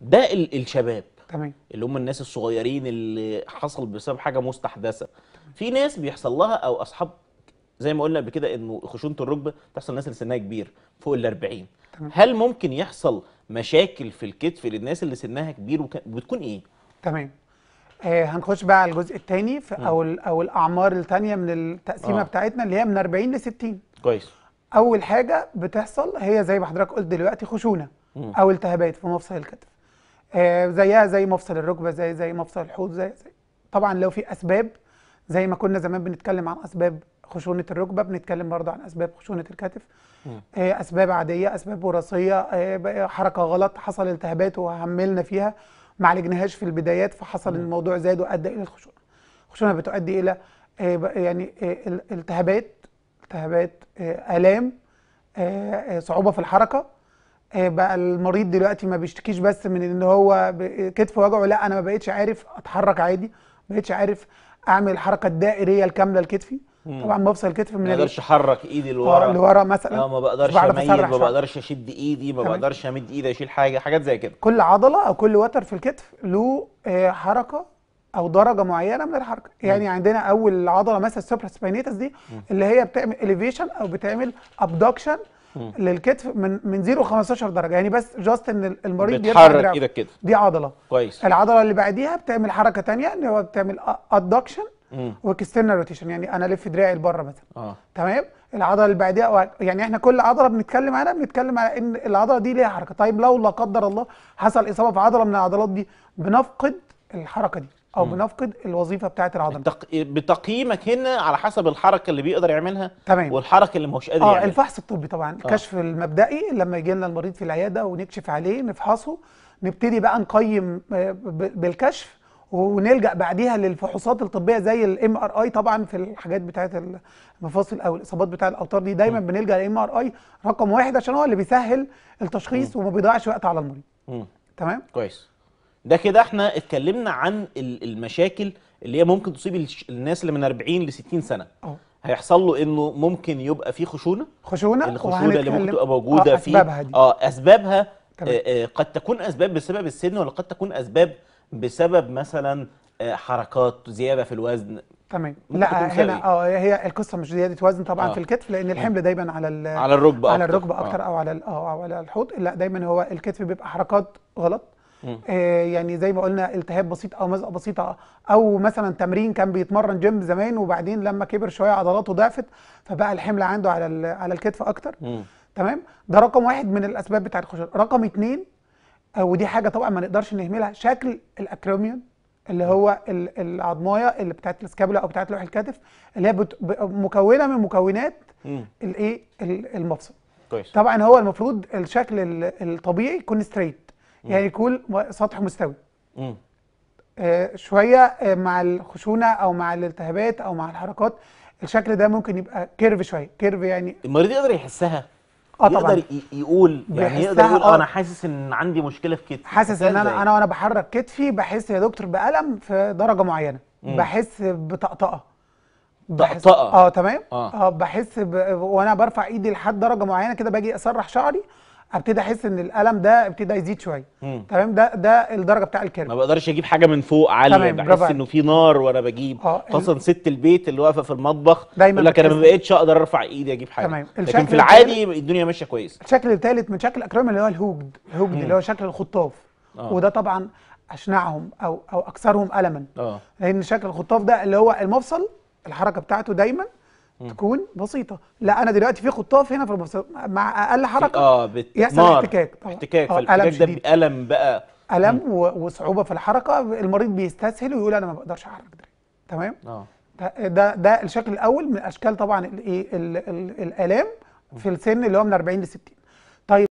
ده الشباب تمام اللي هم الناس الصغيرين اللي حصل بسبب حاجه مستحدثه في ناس بيحصل لها او اصحاب زي ما قلنا قبل كده انه خشونه الركبه تحصل ناس اللي سنها كبير فوق ال 40 تمام. هل ممكن يحصل مشاكل في الكتف للناس اللي سنها كبير وبتكون ايه تمام آه هنخش بقى على الجزء الثاني او او الاعمار الثانيه من التقسيمه آه. بتاعتنا اللي هي من 40 ل 60 كويس اول حاجه بتحصل هي زي ما حضرتك قلت دلوقتي خشونه او التهابات في مفصل الكتف آه زيها زي مفصل الركبه زي زي مفصل الحوض زي, زي طبعا لو في اسباب زي ما كنا زمان بنتكلم عن اسباب خشونه الركبه بنتكلم برضه عن اسباب خشونه الكتف آه اسباب عاديه اسباب وراثيه آه حركه غلط حصل التهابات وهملنا فيها ما عالجناهاش في البدايات فحصل مم. الموضوع زاد وادى الى الخشونه الخشونه بتؤدي الى آه، يعني آه، التهابات التهابات آه، الام صعوبه في الحركه آه، بقى المريض دلوقتي ما بيشتكيش بس من ان هو كتفه وجعه لا انا ما بقتش عارف اتحرك عادي ما بقتش عارف اعمل الحركه الدائريه الكامله لكتفي طبعا بفصل الكتف من ما بقدرش احرك ايدي آه، لورا لورا مثلا اه ما بقدرش اميل ما بقدرش اشد ايدي ما بقدرش امد ايدي اشيل حاجه حاجات زي كده كل عضله او كل وتر في الكتف له آه، حركه او درجه معينه من الحركه يعني مم. عندنا اول عضله مثلا السوبراسباينيتس دي مم. اللي هي بتعمل اليفيشن او بتعمل ابدكشن للكتف من من 0 15 درجه يعني بس جاست ان المريض بيتحرك ايدك كده دي عضله كويس العضله اللي بعديها بتعمل حركه ثانيه اللي هو بتعمل ادكشن واكسترنال روتيشن يعني انا الف دراعي لبره مثلا آه. تمام العضله اللي بعديها يعني احنا كل عضله بنتكلم عنها بنتكلم على ان العضله دي ليها حركه طيب لو لا قدر الله حصل اصابه في عضله من العضلات دي بنفقد الحركه دي او بنفقد الوظيفه بتاعه العضله التق... بتقييمك هنا على حسب الحركه اللي بيقدر يعملها تمام والحركه اللي ما هوش قادر اه الفحص الطبي طبعا آه. الكشف المبدئي لما يجي لنا المريض في العياده ونكشف عليه نفحصه نبتدي بقى نقيم آه، بالكشف ونلجا بعديها للفحوصات الطبيه زي الام ار اي طبعا في الحاجات بتاعه المفاصل او الاصابات بتاع الاوتار دي دايما م. بنلجا للام ار اي رقم واحد عشان هو اللي بيسهل التشخيص م. وما بيضيعش وقت على المريض م. تمام كويس ده كده احنا اتكلمنا عن المشاكل اللي هي ممكن تصيب الناس اللي من 40 ل 60 سنه أوه. هيحصل له انه ممكن يبقى في خشونه خشونه الخشونه اللي ممكن تبقى موجوده آه في اه اسبابها آه آه قد تكون اسباب بسبب السن ولا قد تكون اسباب بسبب مثلا آه حركات زياده في الوزن تمام لا هنا إيه؟ اه هي القصه مش زياده وزن طبعا آه. في الكتف لان الحمل دايما على على الركبه على الركبه اكتر, أكتر آه. او على اه او على الحوض لا دايما هو الكتف بيبقى حركات غلط آه، يعني زي ما قلنا التهاب بسيط او مزقه بسيطه او مثلا تمرين كان بيتمرن جيم زمان وبعدين لما كبر شويه عضلاته ضعفت فبقى الحمل عنده على على الكتف اكتر تمام ده رقم واحد من الاسباب بتاعه الخشونه رقم اتنين آه، ودي حاجه طبعا ما نقدرش نهملها شكل الاكروميون اللي هو العضمايه اللي بتاعت السكابولا او بتاعت لوح الكتف اللي هي مكونه من مكونات الايه المفصل كويس طبعا هو المفروض الشكل الطبيعي يكون ستريت يعني كول سطح مستوي آه شويه آه مع الخشونه او مع الالتهابات او مع الحركات الشكل ده ممكن يبقى كيرف شويه كيرف يعني المريض يقدر يحسها اه طبعا يقدر يقول يعني يقدر يقول أوه. انا حاسس ان عندي مشكله في كتفي حاسس ان انا انا وانا بحرك كتفي بحس يا دكتور بالم في درجه معينه مم. بحس بطقطقه طقطقه اه تمام اه, آه بحس ب... وانا برفع ايدي لحد درجه معينه كده باجي اسرح شعري ابتدي احس ان الالم ده ابتدى يزيد شويه تمام ده ده الدرجه بتاع الكرم ما بقدرش اجيب حاجه من فوق عاليه بحس انه في نار وانا بجيب اه، خاصه ال... ست البيت اللي واقفه في المطبخ دايما لك انا ما بقتش اقدر ارفع ايدي اجيب حاجه تمام. لكن في العادي الدنيا ماشيه كويس الشكل الثالث من شكل الاكرام اللي هو الهوجد الهوجد اللي هو شكل الخطاف آه. وده طبعا اشنعهم او او اكثرهم الما آه. لان شكل الخطاف ده اللي هو المفصل الحركه بتاعته دايما تكون بسيطه لا انا دلوقتي في خطاف هنا في البصر مع اقل حركه اه بت... احتكاك احتكاك آه، فالاحتكاك ده بألم بقى الم م. وصعوبه في الحركه المريض بيستسهل ويقول انا ما بقدرش احرك تمام اه ده ده الشكل الاول من اشكال طبعا الايه الالام في السن اللي هو من 40 ل 60